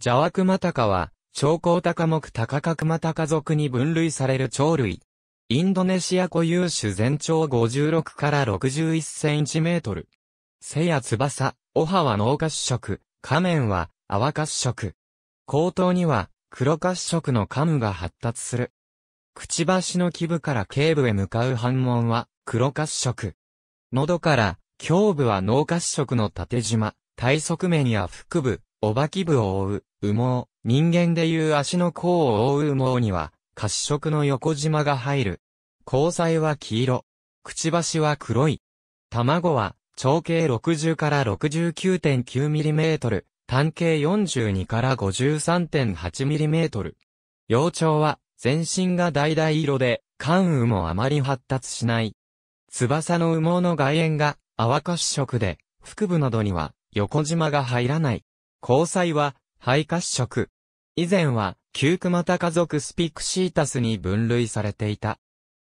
ジャワクマタカは、超高高目高角マタカ属に分類される鳥類。インドネシア固有種全長56から61センチメートル。背や翼、お葉は脳褐色、仮面は泡褐色。後頭には黒褐色のカムが発達する。くちばしの基部から頸部へ向かう反門は黒褐色。喉から胸部は脳褐色の縦縞、体側面や腹部、おばき部を覆う、羽毛、人間でいう足の甲を覆う羽毛には、褐色の横縞が入る。交際は黄色。くちばしは黒い。卵は、長径60から 69.9mm、単径42から 53.8mm。幼鳥は、全身が橙色で、関羽もあまり発達しない。翼の羽毛の外縁が、淡褐色で、腹部などには、横縞が入らない。交際は、肺褐色。以前は、旧熊田家族スピクシータスに分類されていた。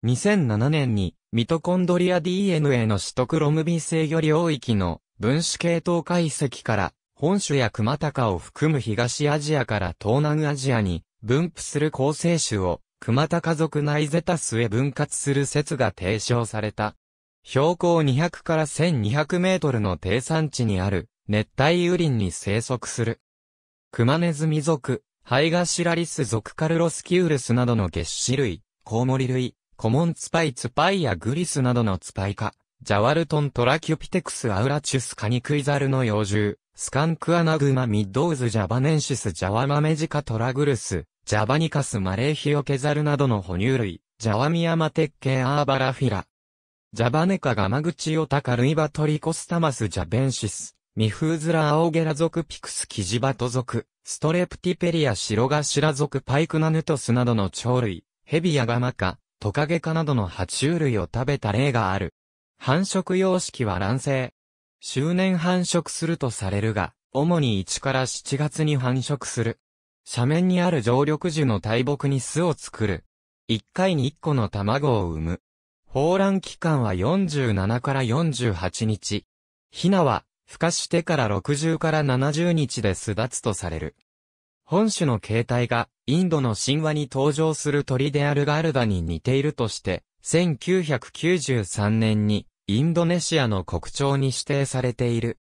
2007年に、ミトコンドリア DNA のシトクロム微制御領域の分子系統解析から、本種や熊高を含む東アジアから東南アジアに分布する構成種を、熊田家族内ゼタスへ分割する説が提唱された。標高200から1200メートルの低山地にある熱帯雨林に生息する。クマネズミ属、ハイガシラリス属カルロスキウルスなどの月種類、コウモリ類、コモンツパイツパイやグリスなどのツパイ科、ジャワルトントラキュピテクスアウラチュスカニクイザルの幼獣、スカンクアナグマミッドウズジャバネンシスジャワマメジカトラグルス、ジャバニカスマレーヒオケザルなどの哺乳類、ジャワミヤマテッケアーバラフィラ。ジャバネカガマグチオタカルイバトリコスタマスジャベンシス、ミフーズラアオゲラ族ピクスキジバト族、ストレプティペリアシロガシラ族パイクナヌトスなどの鳥類、ヘビやガマカ、トカゲ科などの爬虫類を食べた例がある。繁殖様式は卵生。周年繁殖するとされるが、主に1から7月に繁殖する。斜面にある常緑樹の大木に巣を作る。1回に1個の卵を産む。放卵期間は47から48日。ヒナは孵化してから60から70日で巣立つとされる。本種の形態がインドの神話に登場する鳥であるガルダに似ているとして、1993年にインドネシアの国鳥に指定されている。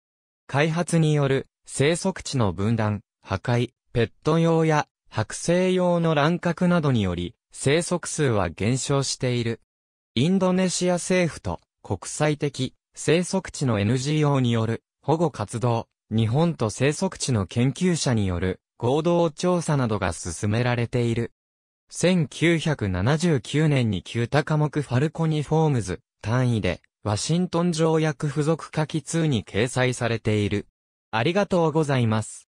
開発による生息地の分断、破壊、ペット用や剥製用の乱獲などにより、生息数は減少している。インドネシア政府と国際的生息地の NGO による保護活動、日本と生息地の研究者による合同調査などが進められている。1979年に旧高目ファルコニフォームズ単位でワシントン条約付属下記2に掲載されている。ありがとうございます。